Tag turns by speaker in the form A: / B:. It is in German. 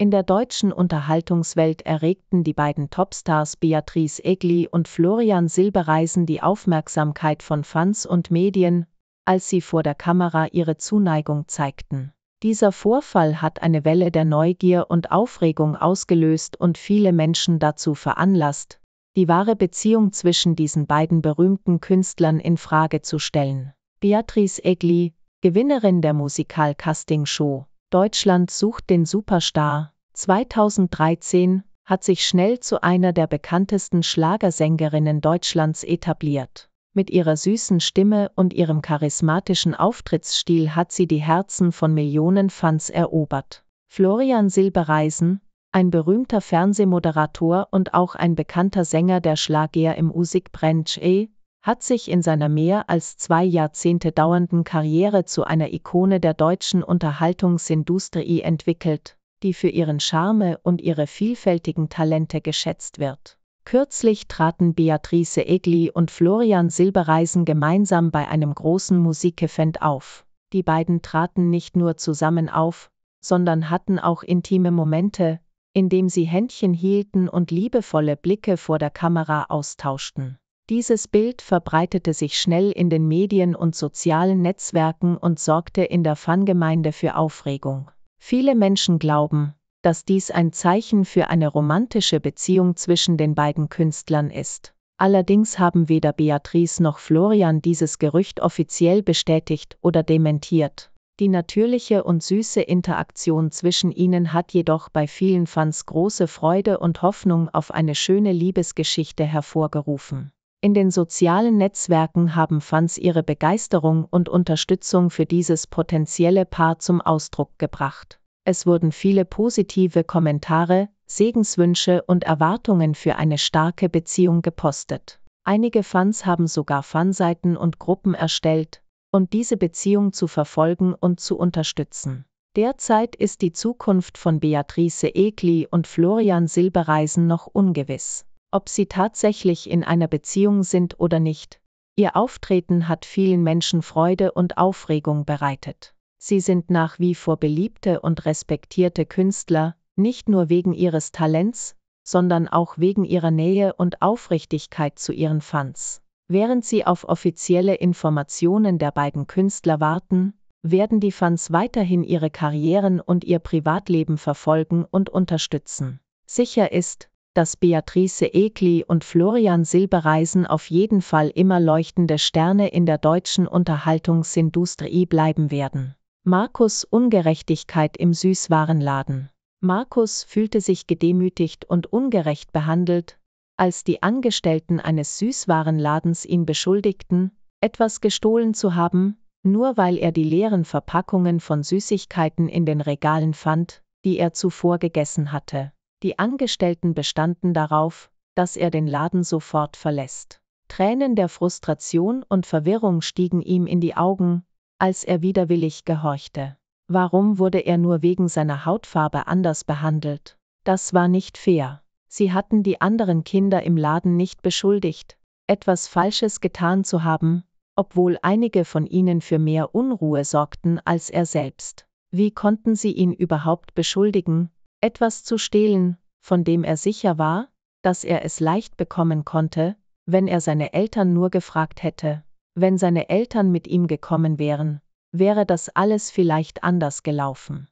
A: In der deutschen Unterhaltungswelt erregten die beiden Topstars Beatrice Egli und Florian Silbereisen die Aufmerksamkeit von Fans und Medien, als sie vor der Kamera ihre Zuneigung zeigten. Dieser Vorfall hat eine Welle der Neugier und Aufregung ausgelöst und viele Menschen dazu veranlasst, die wahre Beziehung zwischen diesen beiden berühmten Künstlern in Frage zu stellen. Beatrice Egli, Gewinnerin der Musikal-Casting-Show Deutschland sucht den Superstar. 2013 hat sich schnell zu einer der bekanntesten Schlagersängerinnen Deutschlands etabliert. Mit ihrer süßen Stimme und ihrem charismatischen Auftrittsstil hat sie die Herzen von Millionen Fans erobert. Florian Silbereisen, ein berühmter Fernsehmoderator und auch ein bekannter Sänger der Schlager im Musikbranche, hat sich in seiner mehr als zwei Jahrzehnte dauernden Karriere zu einer Ikone der deutschen Unterhaltungsindustrie entwickelt, die für ihren Charme und ihre vielfältigen Talente geschätzt wird. Kürzlich traten Beatrice Egli und Florian Silbereisen gemeinsam bei einem großen Musikevent auf. Die beiden traten nicht nur zusammen auf, sondern hatten auch intime Momente, indem sie Händchen hielten und liebevolle Blicke vor der Kamera austauschten. Dieses Bild verbreitete sich schnell in den Medien und sozialen Netzwerken und sorgte in der Fangemeinde für Aufregung. Viele Menschen glauben, dass dies ein Zeichen für eine romantische Beziehung zwischen den beiden Künstlern ist. Allerdings haben weder Beatrice noch Florian dieses Gerücht offiziell bestätigt oder dementiert. Die natürliche und süße Interaktion zwischen ihnen hat jedoch bei vielen Fans große Freude und Hoffnung auf eine schöne Liebesgeschichte hervorgerufen. In den sozialen Netzwerken haben Fans ihre Begeisterung und Unterstützung für dieses potenzielle Paar zum Ausdruck gebracht. Es wurden viele positive Kommentare, Segenswünsche und Erwartungen für eine starke Beziehung gepostet. Einige Fans haben sogar Fanseiten und Gruppen erstellt, um diese Beziehung zu verfolgen und zu unterstützen. Derzeit ist die Zukunft von Beatrice Egli und Florian Silbereisen noch ungewiss ob sie tatsächlich in einer Beziehung sind oder nicht. Ihr Auftreten hat vielen Menschen Freude und Aufregung bereitet. Sie sind nach wie vor beliebte und respektierte Künstler, nicht nur wegen ihres Talents, sondern auch wegen ihrer Nähe und Aufrichtigkeit zu ihren Fans. Während sie auf offizielle Informationen der beiden Künstler warten, werden die Fans weiterhin ihre Karrieren und ihr Privatleben verfolgen und unterstützen. Sicher ist, dass Beatrice Egli und Florian Silbereisen auf jeden Fall immer leuchtende Sterne in der deutschen Unterhaltungsindustrie bleiben werden. Markus Ungerechtigkeit im Süßwarenladen. Markus fühlte sich gedemütigt und ungerecht behandelt, als die Angestellten eines Süßwarenladens ihn beschuldigten, etwas gestohlen zu haben, nur weil er die leeren Verpackungen von Süßigkeiten in den Regalen fand, die er zuvor gegessen hatte. Die Angestellten bestanden darauf, dass er den Laden sofort verlässt. Tränen der Frustration und Verwirrung stiegen ihm in die Augen, als er widerwillig gehorchte. Warum wurde er nur wegen seiner Hautfarbe anders behandelt? Das war nicht fair. Sie hatten die anderen Kinder im Laden nicht beschuldigt, etwas Falsches getan zu haben, obwohl einige von ihnen für mehr Unruhe sorgten als er selbst. Wie konnten sie ihn überhaupt beschuldigen, etwas zu stehlen, von dem er sicher war, dass er es leicht bekommen konnte, wenn er seine Eltern nur gefragt hätte. Wenn seine Eltern mit ihm gekommen wären, wäre das alles vielleicht anders gelaufen.